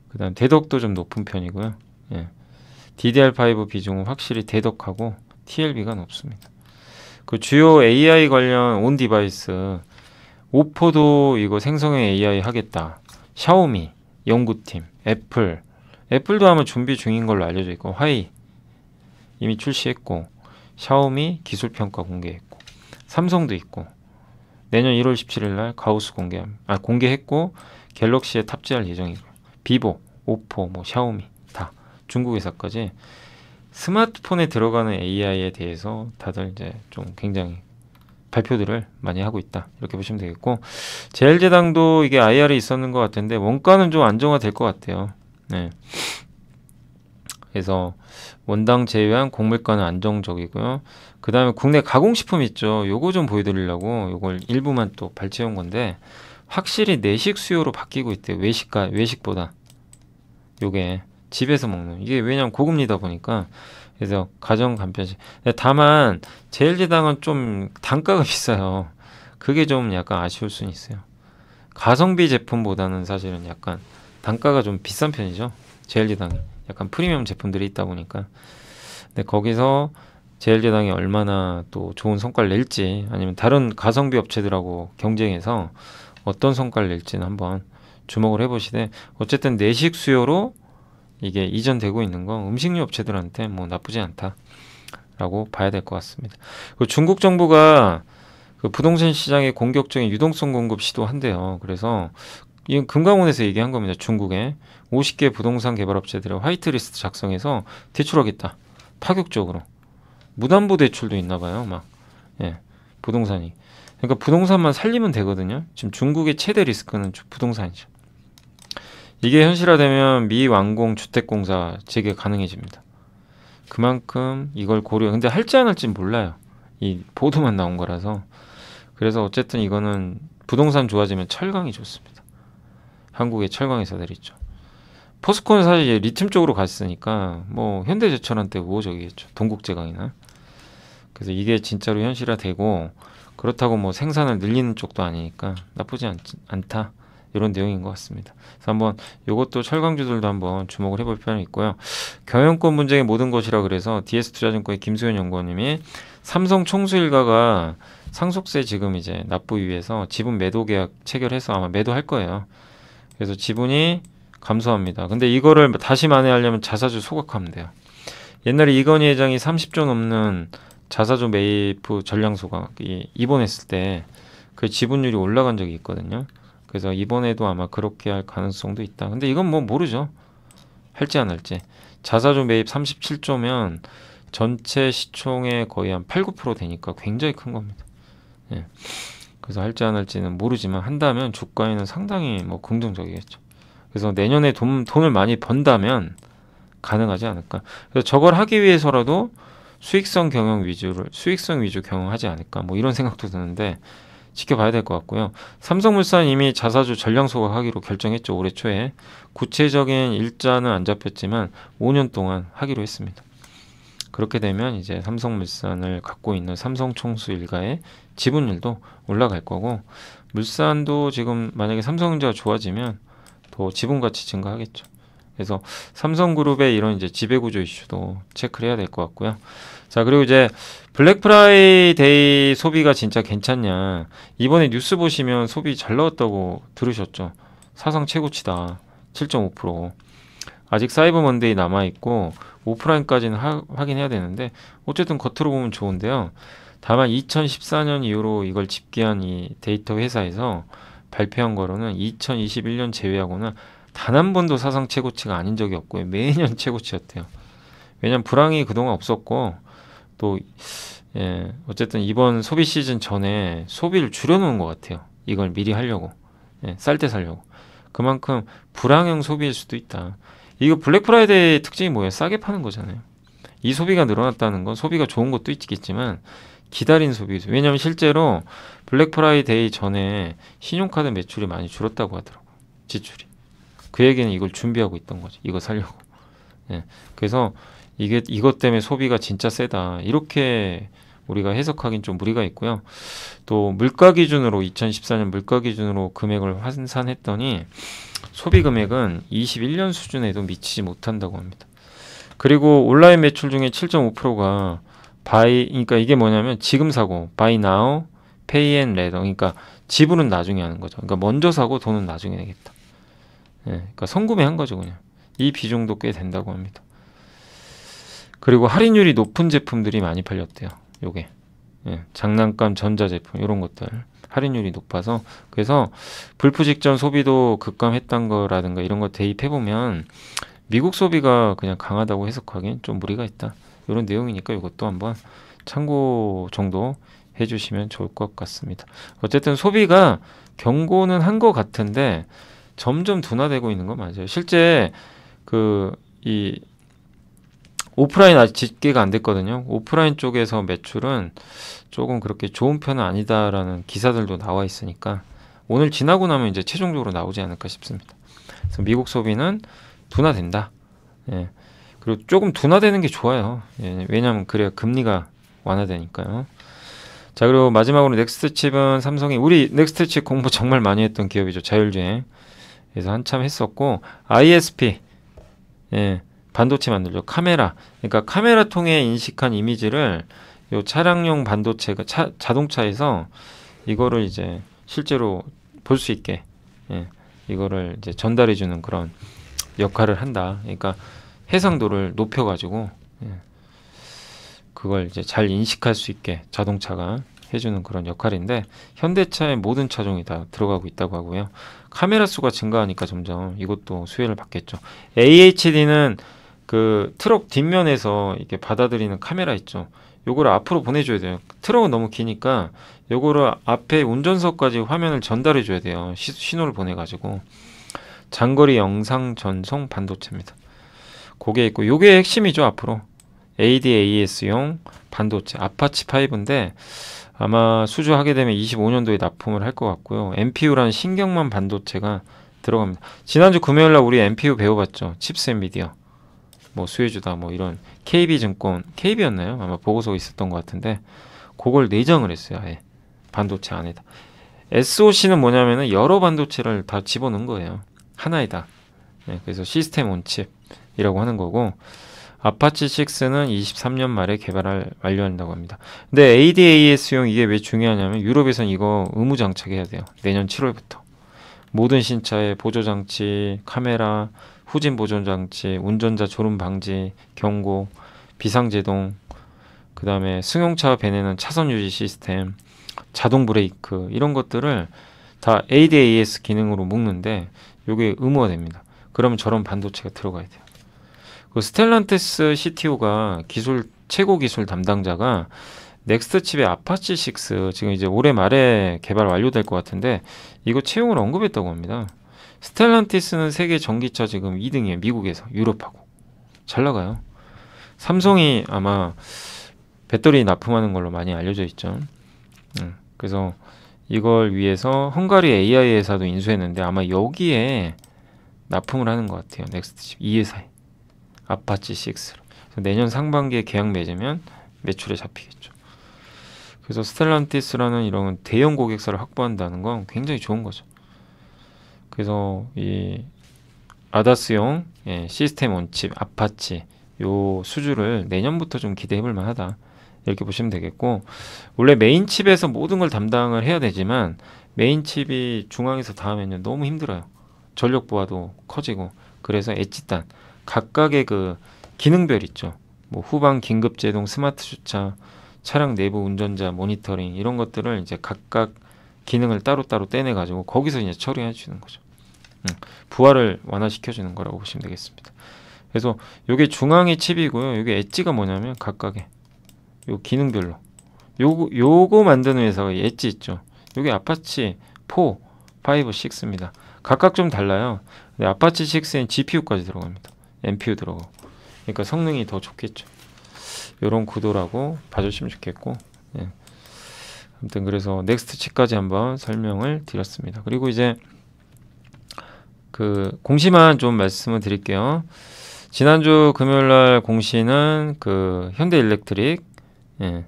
Speaker 1: 그 다음 대덕도 좀 높은 편이고요. 예. DDR5 비중은 확실히 대덕하고 TLB가 높습니다. 그 주요 AI 관련 온 디바이스 오포도 이거 생성형 AI 하겠다. 샤오미 연구팀, 애플, 애플도 아마 준비 중인 걸로 알려져 있고 화이 이미 출시했고 샤오미 기술 평가 공개했고 삼성도 있고 내년 1월 17일 날 가우스 공개 아 공개했고 갤럭시에 탑재할 예정이고 비보, 오포, 뭐 샤오미 다 중국 회사까지 스마트폰에 들어가는 AI에 대해서 다들 이제 좀 굉장히 발표들을 많이 하고 있다 이렇게 보시면 되겠고 제일제당도 이게 IR이 있었는 것 같은데 원가는 좀 안정화될 것 같아요. 네. 그래서 원당 제외한 곡물가는 안정적이고요. 그 다음에 국내 가공식품 있죠. 요거 좀 보여드리려고 요걸 일부만 또 발췌한 건데 확실히 내식 수요로 바뀌고 있대요. 외식가 외식보다 요게 집에서 먹는 이게 왜냐면 고금리다 보니까 그래서 가정 간편식. 다만 제일제당은 좀 단가가 비싸요. 그게 좀 약간 아쉬울 수는 있어요. 가성비 제품보다는 사실은 약간 단가가 좀 비싼 편이죠. 제일제당이 약간 프리미엄 제품들이 있다 보니까. 근데 거기서 제일제당이 얼마나 또 좋은 성과를 낼지 아니면 다른 가성비 업체들하고 경쟁해서 어떤 성과를 낼지는 한번 주목을 해보시되 어쨌든 내식 수요로 이게 이전되고 있는 건음식류 업체들한테 뭐 나쁘지 않다라고 봐야 될 것 같습니다. 그 중국 정부가 그 부동산 시장의 공격적인 유동성 공급 시도한대요. 그래서 이건 금강원에서 얘기한 겁니다. 중국의 50개 부동산 개발 업체들의 화이트리스트 작성해서 대출하겠다. 파격적으로 무담보 대출도 있나 봐요. 막 예, 부동산이. 그러니까 부동산만 살리면 되거든요. 지금 중국의 최대 리스크는 부동산이죠. 이게 현실화되면 미 완공 주택공사 재개 가능해집니다. 그만큼 이걸 고려 근데 할지 안할지 몰라요. 이 보도만 나온 거라서 그래서 어쨌든 이거는 부동산 좋아지면 철강이 좋습니다. 한국의 철강 회사들 있죠. 포스코는 사실 리튬 쪽으로 갔으니까 뭐 현대제철한테 우호적이겠죠. 동국제강이나. 그래서 이게 진짜로 현실화되고 그렇다고 뭐 생산을 늘리는 쪽도 아니니까 나쁘지 않, 않다. 이런 내용인 것 같습니다. 그래서 한번 이것도 철강주들도 한번 주목을 해볼 필요는 있고요. 경영권 문제의 모든 것이라 그래서 DS투자증권의 김수현 연구원님이 삼성 총수 일가가 상속세 지금 이제 납부위에서 지분 매도 계약 체결해서 아마 매도할 거예요. 그래서 지분이 감소합니다. 근데 이거를 다시 만회하려면 자사주 소각하면 돼요. 옛날에 이건희 회장이 30조 넘는 자사주 매입 전량 소각 이 입원했을 때 그 지분율이 올라간 적이 있거든요. 그래서 이번에도 아마 그렇게 할 가능성도 있다. 근데 이건 뭐 모르죠. 할지 안 할지. 자사주 매입 37조면 전체 시총의 거의 한 8, 9% 되니까 굉장히 큰 겁니다. 예. 그래서 할지 안 할지는 모르지만 한다면 주가에는 상당히 뭐 긍정적이겠죠. 그래서 내년에 돈, 돈을 많이 번다면 가능하지 않을까. 그래서 저걸 하기 위해서라도 수익성 경영 위주를 수익성 위주 경영하지 않을까. 뭐 이런 생각도 드는데 지켜봐야 될 것 같고요. 삼성물산 이미 자사주 전량 소각하기로 결정했죠. 올해 초에 구체적인 일자는 안 잡혔지만 5년 동안 하기로 했습니다. 그렇게 되면 이제 삼성물산을 갖고 있는 삼성총수 일가의 지분율도 올라갈 거고 물산도 지금 만약에 삼성전자가 좋아지면 더 지분 가치 증가하겠죠. 그래서 삼성그룹의 이런 이제 지배구조 이슈도 체크를 해야 될 것 같고요. 자 그리고 이제 블랙 프라이데이 소비가 진짜 괜찮냐. 이번에 뉴스 보시면 소비 잘 나왔다고 들으셨죠. 사상 최고치다. 7.5%. 아직 사이버 먼데이 남아있고 오프라인까지는 하, 확인해야 되는데 어쨌든 겉으로 보면 좋은데요. 다만 2014년 이후로 이걸 집계한 이 데이터 회사에서 발표한 거로는 2021년 제외하고는 단 한 번도 사상 최고치가 아닌 적이 없고요. 매년 최고치였대요. 왜냐면 불황이 그동안 없었고 또 예, 어쨌든 이번 소비 시즌 전에 소비를 줄여놓은 것 같아요. 이걸 미리 하려고 예, 쌀때 살려고 그만큼 불황형 소비일 수도 있다. 이거 블랙 프라이데이 특징이 뭐예요? 싸게 파는 거잖아요. 이 소비가 늘어났다는 건 소비가 좋은 것도 있겠지만 기다린 소비죠. 왜냐하면 실제로 블랙 프라이데이 전에 신용카드 매출이 많이 줄었다고 하더라고 지출이. 그 얘기는 이걸 준비하고 있던 거죠. 이거 살려고. 예. 그래서 이게 이것 때문에 소비가 진짜 세다. 이렇게 우리가 해석하긴 좀 무리가 있고요. 또 물가 기준으로 2014년 물가 기준으로 금액을 환산했더니 소비 금액은 21년 수준에도 미치지 못한다고 합니다. 그리고 온라인 매출 중에 7.5%가 바이 그러니까 이게 뭐냐면 지금 사고 바이 나우 페이 앤 레더 그러니까 지불은 나중에 하는 거죠. 그러니까 먼저 사고 돈은 나중에 내겠다. 예, 그러니까 선구매한 거죠 그냥. 이 비중도 꽤 된다고 합니다. 그리고 할인율이 높은 제품들이 많이 팔렸대요. 요게 예, 장난감 전자제품 이런 것들 할인율이 높아서 그래서 불프 직전 소비도 급감했던 거라든가 이런 거 대입해 보면 미국 소비가 그냥 강하다고 해석하기엔 좀 무리가 있다 이런 내용이니까 이것도 한번 참고 정도 해주시면 좋을 것 같습니다. 어쨌든 소비가 경고는 한것 같은데 점점 둔화되고 있는 거 맞아요. 실제 그이 오프라인 아직 집계가 안 됐거든요. 오프라인 쪽에서 매출은 조금 그렇게 좋은 편은 아니다라는 기사들도 나와 있으니까 오늘 지나고 나면 이제 최종적으로 나오지 않을까 싶습니다. 그래서 미국 소비는 둔화된다. 예. 그리고 조금 둔화되는 게 좋아요. 예. 왜냐하면 그래야 금리가 완화되니까요. 자 그리고 마지막으로 넥스트 칩은 삼성이 우리 넥스트 칩 공부 정말 많이 했던 기업이죠 자율주행 그래서 한참 했었고 ISP 예 반도체 만들죠. 카메라. 그러니까 카메라 통해 인식한 이미지를 요 차량용 반도체가 차, 자동차에서 이거를 이제 실제로 볼 수 있게 예, 이거를 이제 전달해 주는 그런 역할을 한다. 그러니까 해상도를 높여 가지고 예, 그걸 이제 잘 인식할 수 있게 자동차가 해주는 그런 역할인데 현대차의 모든 차종이 다 들어가고 있다고 하고요. 카메라 수가 증가하니까 점점 이것도 수혜를 받겠죠. AHD는 그 트럭 뒷면에서 이렇게 받아들이는 카메라 있죠. 요거를 앞으로 보내줘야 돼요. 트럭은 너무 기니까 요거를 앞에 운전석까지 화면을 전달해 줘야 돼요. 시, 신호를 보내가지고 장거리 영상 전송 반도체입니다. 그게 있고 요게 핵심이죠 앞으로 ADAS용 반도체 아파치 5인데 아마 수주하게 되면 25년도에 납품을 할 것 같고요. MPU라는 신경망 반도체가 들어갑니다. 지난주 금요일날 우리 MPU 배워봤죠. 칩스 앤 미디어. 뭐 수혜주다 뭐 이런 KB증권 KB였나요? 아마 보고서 있었던 것 같은데 그걸 내장을 했어요 아예 반도체 안에다 SOC는 뭐냐면은 여러 반도체를 다 집어넣은 거예요 하나에다 네, 그래서 시스템 온칩이라고 하는 거고 아파치 6는 23년 말에 개발할 완료한다고 합니다 근데 ADAS용 이게 왜 중요하냐면 유럽에선 이거 의무 장착해야 돼요 내년 7월부터 모든 신차에 보조장치, 카메라, 후진 보존 장치, 운전자 졸음 방지, 경고, 비상 제동, 그다음에 승용차 벤에는 차선 유지 시스템, 자동 브레이크 이런 것들을 다 ADAS 기능으로 묶는데 이게 의무화됩니다. 그러면 저런 반도체가 들어가야 돼요. 그스텔란테스 CTO가 기술 최고 기술 담당자가 넥스트 칩의 아파치 6 지금 이제 올해 말에 개발 완료될 것 같은데 이거 채용을 언급했다고 합니다. 스텔란티스는 세계 전기차 지금 2등이에요. 미국에서 유럽하고 잘 나가요. 삼성이 아마 배터리 납품하는 걸로 많이 알려져 있죠. 음, 그래서 이걸 위해서 헝가리 AI 회사도 인수했는데 아마 여기에 납품을 하는 것 같아요. 넥스트 이 회사에 아파치 6로 내년 상반기에 계약 맺으면 매출에 잡히겠죠. 그래서 스텔란티스라는 이런 대형 고객사를 확보한다는 건 굉장히 좋은 거죠. 그래서 이 아다스용 예, 시스템 온칩 아파치 요 수주를 내년부터 좀 기대해 볼 만하다 이렇게 보시면 되겠고 원래 메인 칩에서 모든 걸 담당을 해야 되지만 메인 칩이 중앙에서 닿으면 너무 힘들어요 전력 보아도 커지고 그래서 엣지단 각각의 그 기능별 있죠 뭐 후방 긴급 제동 스마트 주차 차량 내부 운전자 모니터링 이런 것들을 이제 각각 기능을 따로따로 떼내 가지고 거기서 이제 처리해 주는 거죠 음, 부하를 완화시켜주는 거라고 보시면 되겠습니다. 그래서 이게 중앙의 칩이고요. 이게 엣지가 뭐냐면 각각의 요 기능별로 요거 요거 만드는 회사가 엣지 있죠. 요게 아파치 4, 5, 6입니다. 각각 좀 달라요. 근데 아파치 6엔 GPU까지 들어갑니다. NPU 들어가고. 그러니까 성능이 더 좋겠죠. 요런 구도라고 봐주시면 좋겠고. 예. 아무튼 그래서 넥스트 칩까지 한번 설명을 드렸습니다. 그리고 이제 그 공시만 좀 말씀을 드릴게요. 지난주 금요일 날 공시는 그 현대 일렉트릭 예,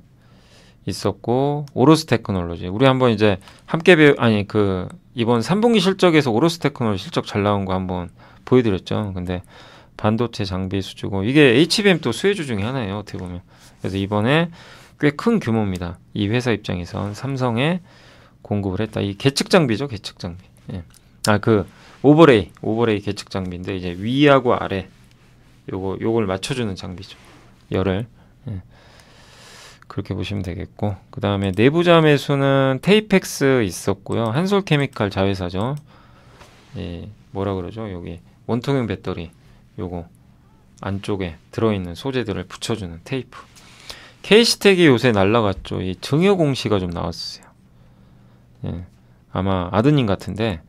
Speaker 1: 있었고 오로스 테크놀로지 우리 한번 이제 함께 배우 아니 그 이번 3분기 실적에서 오로스 테크놀로지 실적 잘 나온 거 한번 보여드렸죠. 근데 반도체 장비 수주고 이게 HBM 또 수혜주 중에 하나예요. 어떻게 보면 그래서 이번에 꽤 큰 규모입니다. 이 회사 입장에선 삼성에 공급을 했다. 이 계측 장비죠, 계측 장비. 예. 아그 오버레이, 오버레이 계측 장비인데 이제 위하고 아래 요거 요걸 맞춰주는 장비죠. 열을 예. 그렇게 보시면 되겠고 그 다음에 내부자 매수는 테이펙스 있었고요. 한솔케미칼 자회사죠. 예, 뭐라 그러죠? 여기 원통형 배터리 요거 안쪽에 들어있는 소재들을 붙여주는 테이프. 케이시텍이 요새 날라갔죠. 이 증여 공시가 좀 나왔어요. 예, 아마 아드님 같은데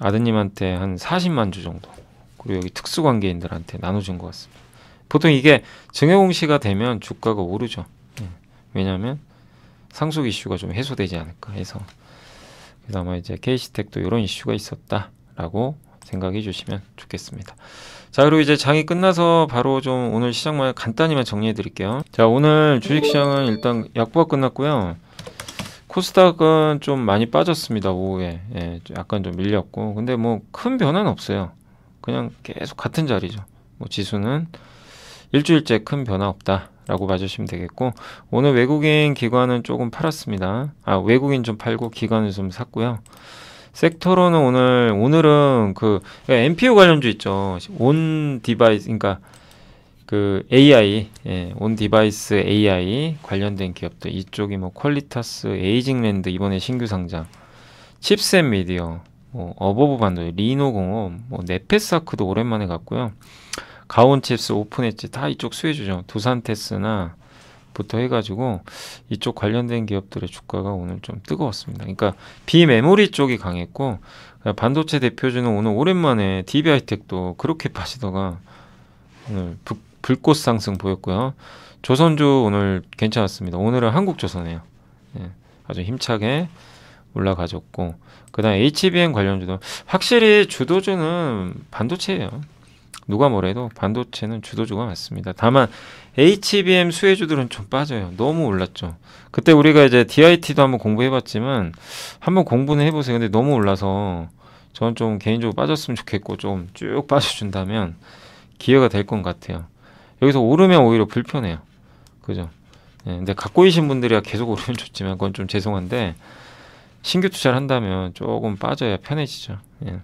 Speaker 1: 아드님한테 한 40만 주 정도 그리고 여기 특수관계인들한테 나눠준 것 같습니다. 보통 이게 증여공시가 되면 주가가 오르죠. 예. 왜냐하면 상속 이슈가 좀 해소되지 않을까 해서 그래서 아마 이제 케이시텍도 이런 이슈가 있었다라고 생각해 주시면 좋겠습니다. 자 그리고 이제 장이 끝나서 바로 좀 오늘 시장만 간단히만 정리해 드릴게요. 자 오늘 주식시장은 일단 약보가 끝났고요. 코스닥은 좀 많이 빠졌습니다. 오후에 예, 약간 좀 밀렸고 근데 뭐 큰 변화는 없어요. 그냥 계속 같은 자리죠. 뭐 지수는 일주일째 큰 변화 없다라고 봐주시면 되겠고 오늘 외국인 기관은 조금 팔았습니다. 아 외국인 좀 팔고 기관을 좀 샀고요. 섹터로는 오늘 오늘은 그그러니 예, p u 관련주 있죠. 온 디바이스 그러니까 그 AI, 예, 온 디바이스 AI 관련된 기업들 이쪽이 뭐 퀄리타스, 에이징랜드 이번에 신규 상장, 칩셋 미디어, 뭐 어버브 반도체, 리노공업, 뭐 네페사크도 오랜만에 갔고요. 가온칩스, 오픈엣지 다 이쪽 수혜주죠. 두산테스나 부터 해가지고 이쪽 관련된 기업들의 주가가 오늘 좀 뜨거웠습니다. 그러니까 비메모리 쪽이 강했고 그러니까 반도체 대표주는 오늘 오랜만에 DB하이텍도 그렇게 빠지다가 오늘 북 불꽃 상승 보였고요. 조선주 오늘 괜찮았습니다. 오늘은 한국조선이에요. 예, 아주 힘차게 올라가졌고 그다음 HBM 관련주도 확실히 주도주는 반도체예요. 누가 뭐래도 반도체는 주도주가 맞습니다. 다만 HBM 수혜주들은 좀 빠져요. 너무 올랐죠. 그때 우리가 이제 DIT도 한번 공부해봤지만 한번 공부는 해보세요. 근데 너무 올라서 저는 좀 개인적으로 빠졌으면 좋겠고 좀 쭉 빠져준다면 기회가 될 것 같아요. 여기서 오르면 오히려 불편해요. 그죠? 예, 근데 갖고 계신 분들이야 계속 오르면 좋지만 그건 좀 죄송한데 신규 투자를 한다면 조금 빠져야 편해지죠. 예.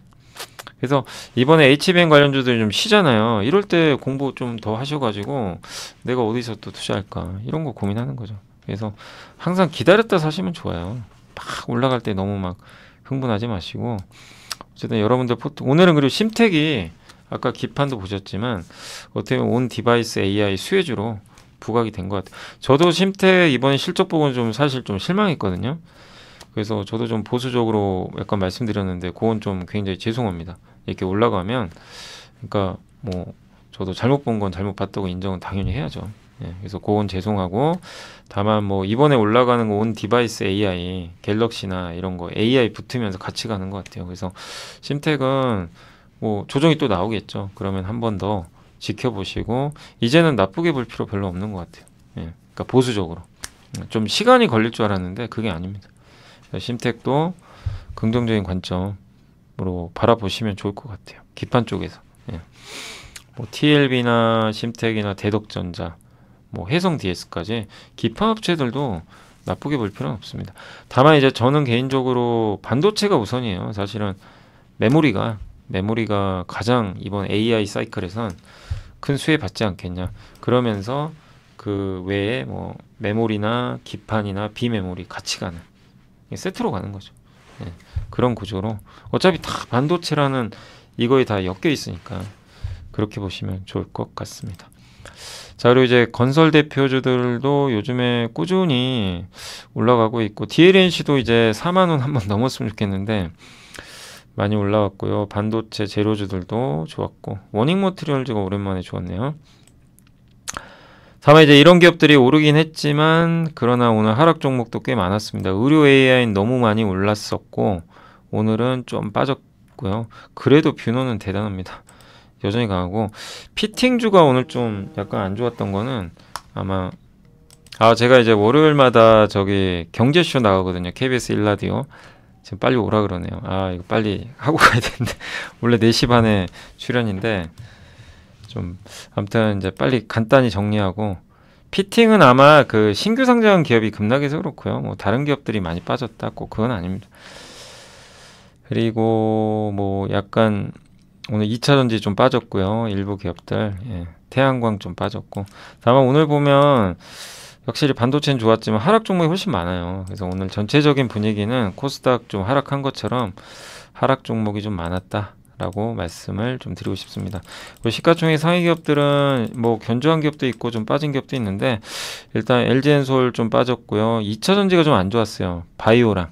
Speaker 1: 그래서 이번에 HBN 관련주들이 좀 쉬잖아요. 이럴 때 공부 좀 더 하셔가지고 내가 어디서 또 투자할까 이런 거 고민하는 거죠. 그래서 항상 기다렸다 사시면 좋아요. 막 올라갈 때 너무 막 흥분하지 마시고 어쨌든 여러분들 포트 오늘은 그리고 심택이 아까 기판도 보셨지만 어떻게 보면 온 디바이스 AI 수혜주로 부각이 된 것 같아요. 저도 심태 이번 실적 보고는 좀 사실 좀 실망했거든요. 그래서 저도 좀 보수적으로 약간 말씀드렸는데 그건 좀 굉장히 죄송합니다. 이렇게 올라가면 그러니까 뭐 저도 잘못 본 건 잘못 봤다고 인정은 당연히 해야죠. 예, 그래서 그건 죄송하고 다만 뭐 이번에 올라가는 온 디바이스 AI 갤럭시나 이런 거 AI 붙으면서 같이 가는 것 같아요. 그래서 심텍은 뭐 조정이 또 나오겠죠. 그러면 한 번 더 지켜보시고 이제는 나쁘게 볼 필요 별로 없는 것 같아요. 예. 그러니까 보수적으로 예, 좀 시간이 걸릴 줄 알았는데 그게 아닙니다. 심택도 긍정적인 관점으로 바라보시면 좋을 것 같아요. 기판 쪽에서. 예. 뭐 TLB나 심택이나 대덕전자, 뭐 해성 DS까지 기판 업체들도 나쁘게 볼 필요는 없습니다. 다만 이제 저는 개인적으로 반도체가 우선이에요. 사실은 메모리가 메모리가 가장 이번 AI 사이클에선 큰 수혜 받지 않겠냐. 그러면서 그 외에 뭐 메모리나 기판이나 비메모리 같이 가는 세트로 가는 거죠. 네. 그런 구조로 어차피 다 반도체라는 이거에 다 엮여 있으니까 그렇게 보시면 좋을 것 같습니다. 자 그리고 이제 건설 대표주들도 요즘에 꾸준히 올라가고 있고 DLNC도 이제 4만 원 한번 넘었으면 좋겠는데 많이 올라왔고요. 반도체 재료주들도 좋았고 워닝 모트리얼즈가 오랜만에 좋았네요. 다만 이제 이런 기업들이 오르긴 했지만 그러나 오늘 하락 종목도 꽤 많았습니다. 의료 AI는 너무 많이 올랐었고 오늘은 좀 빠졌고요. 그래도 뷰노는 대단합니다. 여전히 강하고 피팅주가 오늘 좀 약간 안 좋았던 거는 아마 아 제가 이제 월요일마다 저기 경제쇼 나가거든요. KBS 1라디오 지금 빨리 오라 그러네요. 아, 이거 빨리 하고 가야 되는데. 원래 4시 반에 출연인데, 좀, 아무튼 이제 빨리 간단히 정리하고, 피팅은 아마 그 신규 상장 기업이 급락해서 그렇고요. 뭐 다른 기업들이 많이 빠졌다. 꼭 그건 아닙니다. 그리고 뭐 약간 오늘 2차 전지 좀 빠졌고요. 일부 기업들. 예. 태양광 좀 빠졌고. 다만 오늘 보면 확실히 반도체는 좋았지만 하락 종목이 훨씬 많아요. 그래서 오늘 전체적인 분위기는 코스닥 좀 하락한 것처럼 하락 종목이 좀 많았다. 라고 말씀을 좀 드리고 싶습니다. 시가총액 상위 기업들은 뭐 견조한 기업도 있고 좀 빠진 기업도 있는데 일단 LG엔솔 좀 빠졌고요. 2차전지가 좀 안 좋았어요. 바이오랑.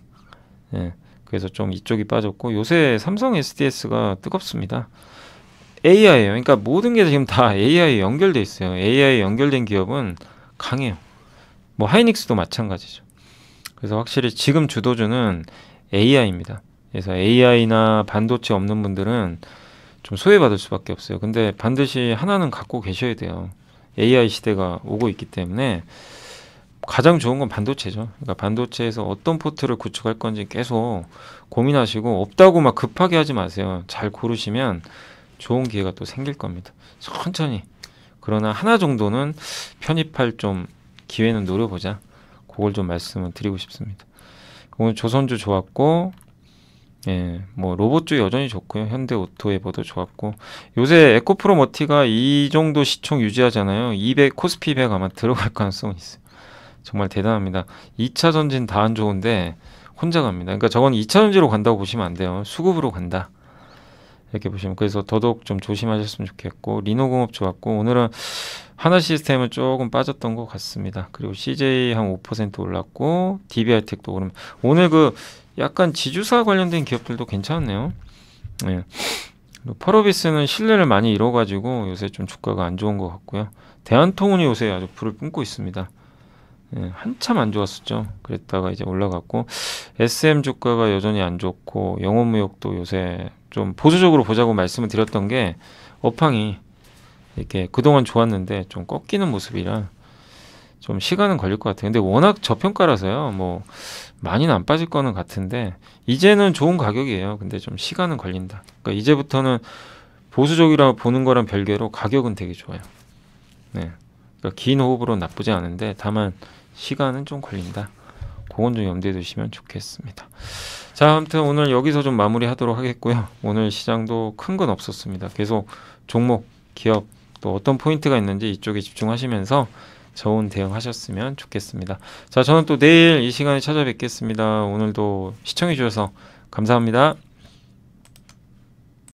Speaker 1: 예. 그래서 좀 이쪽이 빠졌고 요새 삼성 SDS가 뜨겁습니다. AI예요. 그러니까 모든 게 지금 다 AI에 연결돼 있어요. AI에 연결된 기업은 강해요. 뭐 하이닉스도 마찬가지죠. 그래서 확실히 지금 주도주는 AI입니다. 그래서 AI나 반도체 없는 분들은 좀 소외받을 수밖에 없어요. 근데 반드시 하나는 갖고 계셔야 돼요. AI 시대가 오고 있기 때문에 가장 좋은 건 반도체죠. 그러니까 반도체에서 어떤 포트를 구축할 건지 계속 고민하시고 없다고 막 급하게 하지 마세요. 잘 고르시면 좋은 기회가 또 생길 겁니다. 천천히. 그러나 하나 정도는 편입할 좀 기회는 노려보자. 그걸 좀 말씀을 드리고 싶습니다. 오늘 조선주 좋았고, 예, 뭐 로봇주 여전히 좋고요. 현대 오토에버도 좋았고 요새 에코프로 머티가 이 정도 시총 유지하잖아요. 200 코스피 100 아마 들어갈 가능성이 있어요. 정말 대단합니다. 2차 전진 다 안 좋은데 혼자 갑니다. 그러니까 저건 2차 전지로 간다고 보시면 안 돼요. 수급으로 간다. 이렇게 보시면 그래서 더더욱 좀 조심하셨으면 좋겠고 리노공업 좋았고 오늘은 하나 시스템은 조금 빠졌던 것 같습니다. 그리고 CJ 한 5% 올랐고 DB하이텍도 오름. 오늘 그 약간 지주사 관련된 기업들도 괜찮네요. 예. 네. 퍼로비스는 신뢰를 많이 잃어가지고 요새 좀 주가가 안 좋은 것 같고요. 대한통운이 요새 아주 불을 뿜고 있습니다. 예, 한참 안 좋았었죠. 그랬다가 이제 올라갔고 SM 주가가 여전히 안 좋고 영업무역도 요새 좀 보수적으로 보자고 말씀을 드렸던 게 업황이 이렇게 그동안 좋았는데 좀 꺾이는 모습이라 좀 시간은 걸릴 것 같아요. 근데 워낙 저평가라서요. 뭐 많이는 안 빠질 거는 같은데 이제는 좋은 가격이에요. 근데 좀 시간은 걸린다. 그러니까 이제부터는 보수적이라 보는 거랑 별개로 가격은 되게 좋아요. 네. 그러니까 긴 호흡으로 나쁘지 않은데 다만 시간은 좀 걸린다. 그건 좀 염두에 두시면 좋겠습니다. 자, 아무튼 오늘 여기서 좀 마무리하도록 하겠고요. 오늘 시장도 큰 건 없었습니다. 계속 종목, 기업 또 어떤 포인트가 있는지 이쪽에 집중하시면서 좋은 대응하셨으면 좋겠습니다. 자, 저는 또 내일 이 시간에 찾아뵙겠습니다. 오늘도 시청해 주셔서 감사합니다.